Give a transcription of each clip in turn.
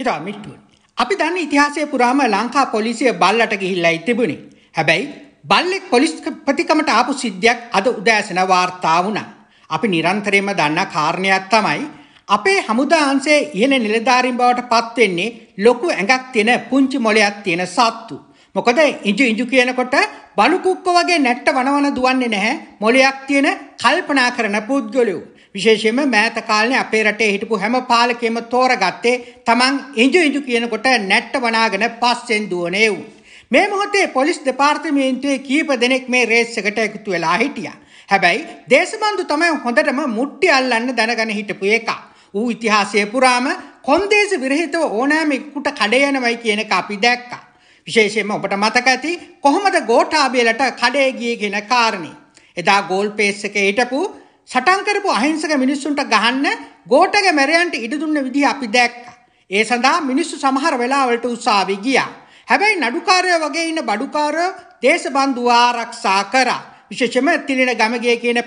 හිතා මිට්ටුවන්. අපි දන්න ඉතිහාසය පුරාම ලංකා පොලිසිය බල්ලට ගිහිල්ලයි තිබුණේ. හැබැයි බල්ලෙක් පොලිස් ප්‍රතිකමට ආපු සිද්ධියක් අද උදෑසන වාර්තා වුණා. අපි නිරන්තරයෙන්ම දන්න කාරණයක් තමයි අපේ හමුදාංශයේ ඉහළ නිලධාරීන් බවට පත් වෙන්නේ ලොකු ඇඟක් තියෙන පුංචි මොලයක් තියෙන සත්තු. මොකද ඉංජු ඉංජු කියනකොට බලු කුක්ක වගේ නැට්ට වනවන දුවන්නේ නැහැ මොලයක් තියෙන කල්පනා කරන පුද්ගලයෝ. විශේෂයෙන්ම මෑත කාලේ අපේ රටේ හිටපු හැම පාලකයෙම තෝරගත්තේ තමන් ඉඳු ඉඳු කියනකොට නැට්ට වනාගෙන පස්සෙන් දුවන එවුන්. මේ මොහොතේ පොලිස් දෙපාර්තමේන්තුවේ කීප දෙනෙක් මේ රේස් එකට එකතු වෙලා හිටියා. හැබැයි දේශබන්දු තමයි හොඳටම මුට්ටි අල්ලන්න දැනගෙන හිටපු එක. ඌ ඉතිහාසයේ පුරාම කොන්දේසි විරහිතව ඕනෑම එක්කුට කඩේ යනවයි කියන එක අපි දැක්කා. විශේෂයෙන්ම ඔබට මතක ඇති කොහොමද ගෝඨාභයලට කඩේ ගියේ කියන කාරණේ. එදා ගෝල් පේස් එකේ හිටපු සටන් කරපු අහිංසක මිනිස්සුන්ට ගහන්න ගෝඨගේ මැරයන්ට ඉඩ දුන්න විදිහ අපි දැක්කා. ඒ සඳහා මිනිස්සු සමහර වෙලාවලට උත්සාහ ගියා. හැබැයි නඩුකාරයෝ වගේ ඉන්න බඩුකාරයෝ දේශබන්ධු ආරක්ෂා කරා. විශේෂයෙන්ම තිලින ගමගේ කියන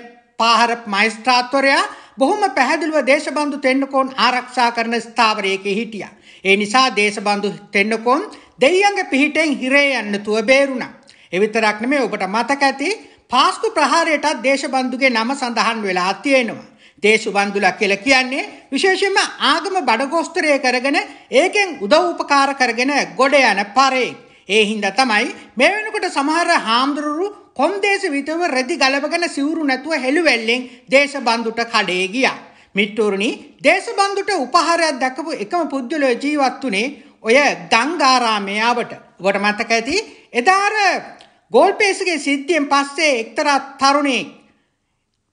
පාහර මයිස්ත්‍රාත්වරයා බොහොම පැහැදිලිව දේශබන්දු තෙන්නකෝන් ආරක්ෂා කරන ස්ථාවරයක හිටියා. ඒ නිසා දේශබන්දු තෙන්නකෝන් දෙයියන්ගේ පිහිටෙන් හිරේ යන්නතුව බේරුණා. එවිතරක් නෙමෙයි ඔබට මතක ඇති පාස්කු ප්‍රහාරයටත් දේශබන්දුගේ නම සඳහන් වෙලා තියෙනවා. දේශබන්දුලා කියලා කියන්නේ විශේෂයෙන්ම ආගම බඩගෝස්තරය කරගෙන ඒකෙන් උදව් උපකාර කරගෙන ගොඩ යන පරේ. ඒ හින්දා තමයි මේ වෙනකොට සමහර හාමුදුරුවෝ කොන්දේසි විතව රෙදි ගලවගෙන සිවුරු නැතුව හෙළුවැල්ලෙන් දේශබන්දුට කඩේ ගියා. මිට්ටුරුනි දේශබන්දුට උපහාරයක් දැකපු එකම පුද්ගලයා ජීවත් වුණේ ඔය ගංගාරාමයේ ආවට. ඔබට මතක ඇති එදාර ගෝල්පේසුගේ සිද්ධියෙන් පස්සේ එක්තරා තරුණෙක්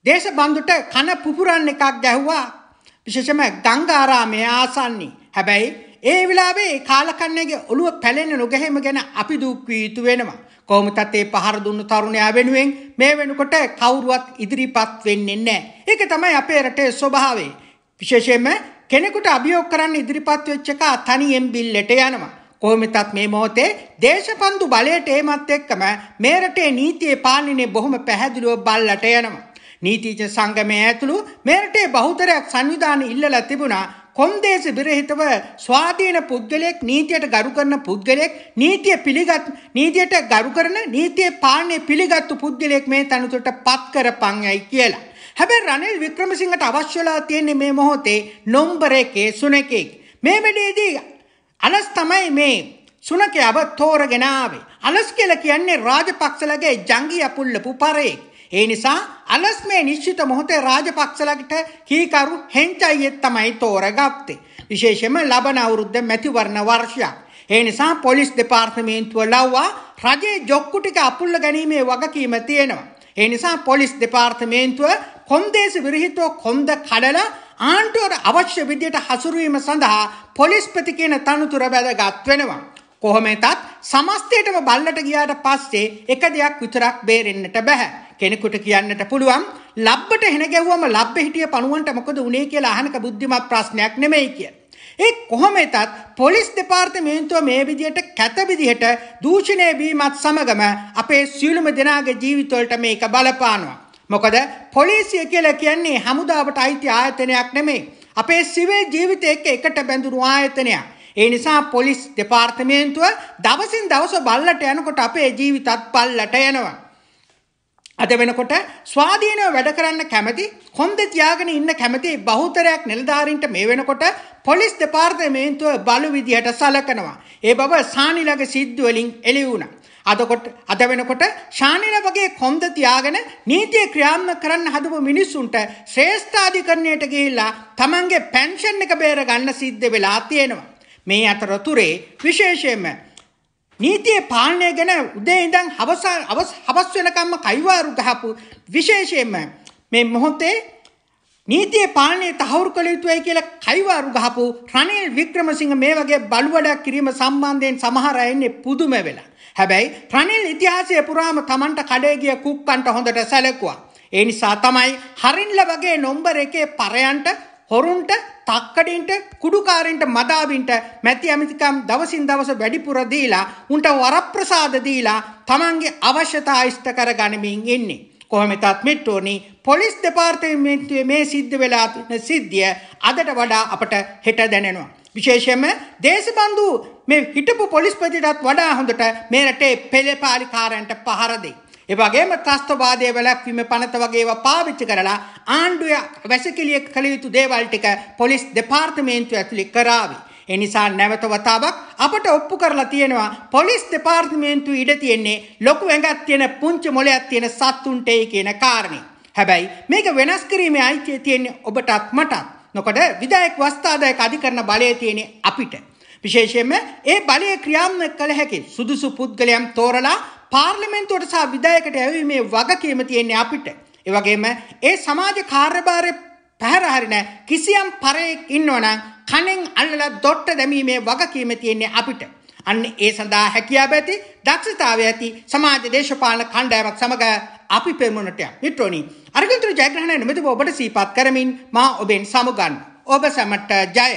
දේශබන්දුට කන පුපුරන් එකක් ගැහුවා විශේෂම ගංගාරාමයේ ආසන්නේ. හැබැයි ඒ වෙලාවේ කාලකන්නගේ ඔළුව පැලෙන්න නොගැහෙම ගැන අපි දුක් වී යුතු වෙනවා. කොහොමතත් ඒ පහර දුන්න තරුණයා වෙනුවෙන් මේ වෙනකොට කවුරුවත් ඉදිරිපත් වෙන්නේ නැහැ. ඒක තමයි අපේ රටේ ස්වභාවය. විශේෂයෙන්ම කෙනෙකුට අභියෝග කරන්න ඉදිරිපත් වෙච්ච එක තනියෙන් බිල්ලට යනවා. කොහොමතත් මේ මොහොතේ දේශපන්දු බලයට ඒමත් එක්කම මේ රටේ නීතියේ පාලනය බොහොම පැහැදිලිව බල්ලට යනවා. නීතිච සංගමය ඇතුළු මෙරටේ බහුතරයක් සංවිධාන ඉල්ලලා තිබුණා කොන්දේස බිරහිතව ස්වාධීන පුද්ගලයෙක් නීතියට ගරු කරන පුද්ගලයෙක් නීතිය පිළිගත් නීතියට ගරු කරන නීතිය පාලනය පිළිගත්තු පුද්ගලයෙක් මේ තනතුරට පත් කරපංයයි කියලා. හැබැයි රනිල් වික්‍රමසිංහට අවශ්‍ය වෙලා තියෙන්නේ මේ මොහොතේ නොම්බර එකේ සුනකෙක්. මේ වැඩේදී අලස් තමයි මේ සුනකයව තෝරගෙන ආවේ. අලස් කියලා කියන්නේ රාජපක්ෂලගේ ජංගිය පුල්ලපු පරේ. ඒ නිසා අලස් මේ නිශ්චිත මොහොතේ රාජපක්ෂලකට කීකරු හෙන්චයියෙක් තමයි තෝරගත්තේ. විශේෂයෙන්ම ලබන අවුරුද්ද මැතිවරණ වර්ෂයක්. ඒ නිසා පොලිස් දෙපාර්තමේන්තුව ලව්වා රජයේ ජොක්කු ටික අපුල්ල ගැනීමේ වගකීම තියෙනවා. ඒ නිසා පොලිස් දෙපාර්තමේන්තුව කොන්දේසි විරහිතව කොන්ද කඩලා ආණ්ඩුවට අවශ්‍ය විදියට හසුරුවීම සඳහා පොලිස්පති කියන තනතුර වැදගත් වෙනවා. කොහොමෙතත් සමස්තයටම බල්ලට ගියාට පස්සේ එක දෙයක් විතරක් බේරෙන්නට බෑ. කෙනෙකුට කියන්නට පුළුවන් ලබ්බට හෙන ගැව්වම ලබ්බ හිටිය පණුවන්ට මොකද උනේ කියලා අහනක බුද්ධිමත් ප්‍රශ්නයක් නෙමෙයි කිය. ඒ කොහොමෙතත් පොලිස් දෙපාර්තමේන්තුව මේ විදියට කැත විදිහට දූෂණය වීමත් සමගම අපේ සියලුම දෙනාගේ ජීවිතවලට මේක බලපානවා. මොකද පොලිසිය කියලා කියන්නේ හමුදාවට අයිති ආයතනයක් නෙමෙයි. අපේ සිවේ ජීවිතය එක්ක එකට බැඳුණු ආයතනයක්. ඒ නිසා පොලිස් දෙපාර්තමේන්තුව දවසින් දවස බල්ලට යනකොට අපේ ජීවිතත් බල්ලට යනවා. අද වෙනකොට ස්වාධීනව වැඩ කරන්න කැමති කොන්ද තියාගෙන ඉන්න කැමති බහුතරයක් නිලධාරීන්ට මේ වෙනකොට පොලිස් දෙපාර්තමේන්තුව බලු විදියට සලකනවා. ඒ බව සානිලගේ සිද්ධ වලින් එළි වුණා. අදකොට අද වෙනකොට ශානිර වගේ කොම්ද තියාගෙන නීතිය ක්‍රියාත්මක කරන්න හදපු මිනිස්සුන්ට ශ්‍රේෂ්ඨාධිකරණයට ගිහිල්ලා තමන්ගේ පෙන්ෂන් එක බේර ගන්න සිද්ධ වෙලා තියෙනවා. මේ අතරතුරේ විශේෂයෙන්ම නීතියේ පාලනය ගැන උදේ ඉඳන් හවස හවස වෙනකම්ම කයිවාරු ගහපු විශේෂයෙන්ම මේ මොහොතේ නීතියේ පාලනය තහවුරු කළ යුතුයි කියලා කයිවාරු ගහපු රනිල් වික්‍රමසිංහ මේ වගේ බලුවඩක් කිරීම සම්බන්ධයෙන් සමහර අය ඉන්නේ පුදුම වෙලා හැබැයි ප්‍රනිල් ඉතිහාසය පුරාම තමන්ට කඩේගිය කුක්කන්ට හොඳට සැලෙකුවා. ඒ නිසා තමයි හරින්ල වගේ නොම්බර එකේ පරයන්ට හොරුන්ට තක්කඩින්ට කුඩුකාරින්ට මදාවින්ට මැති ඇමතිකම් දවසින් දවස වැඩිපුර දීලා උන්ට වරප්‍රසාද දීලා තමන්ගේ අවශ්‍යතා ඉෂ්ට කර ගනිමින් ඉන්නේ. කොහොමතත් මිට්ටෝනි පොලිස් දෙපාර්තමේන්තුවේ මේ සිද්ධ වෙලා සිද්ධිය අදට වඩා අපට හෙට දැනෙනවා. විශේෂයෙන්ම දේශබන්දු මේ හිටපු පොලිස්පතිටත් වඩා හොඳට මේ රටේ පෙළපාලිකාරයන්ට පහර දෙයි. ඒ වගේම ත්‍රස්තවාදයේ වැළැක්වීම පනත වගේ ඒවා පාවිච්චි කරලා ආණ්ඩුවේ වැසකිළිය කළ යුතු දේවල් ටික පොලිස් දෙපාර්තමේන්තුව ඇතුළේ කරાવી. ඒ නිසා නැවත වතාවක් අපට ඔප්පු කරලා තියෙනවා පොලිස් දෙපාර්තමේන්තුව ඉඩ තියෙන්නේ ලොකු ඇඟක් තියෙන පුංචි මොලයක් තියෙන සත්තුන්ටයි කියන කාරණේ. හැබැයි මේක වෙනස් කිරීමේ අයිතිය තියෙන්නේ ඔබටත් මටත්. නොකොට විදායක වස්ථාදායක අධිකරණ බලය තියෙන අපිට. විශේෂයෙන්ම ඒ බලය ක්‍රියාත්මක කළ හැකි සුදුසු පුද්ගලයන් තෝරලා පාර්ලිමේන්තුවට සහ විධායකට ඇවීමේ වගකීම තියෙන්නේ අපිට. ඒ වගේම ඒ සමාජ කාර්යභාරය පැහැර හරින කිසියම් පරයෙක් ඉන්නවනම් කණෙන් අල්ලලා දොට්ට දැමීමේ වගකීම තියෙන්නේ අපිට. අන්න ඒ සඳහා හැකියාව ඇති දක්ෂතාවය ඇති සමාජ දේශපාලන කණ්ඩායමක් සමග අපි පෙරමුණට යම්. මිත්‍රෝනි, අරගන්තුරු ජයග්‍රහණය නිමිති ඔබට සීපත් කරමින් මා ඔබෙන් සමුගන්න. ඔබ සැමට ජය.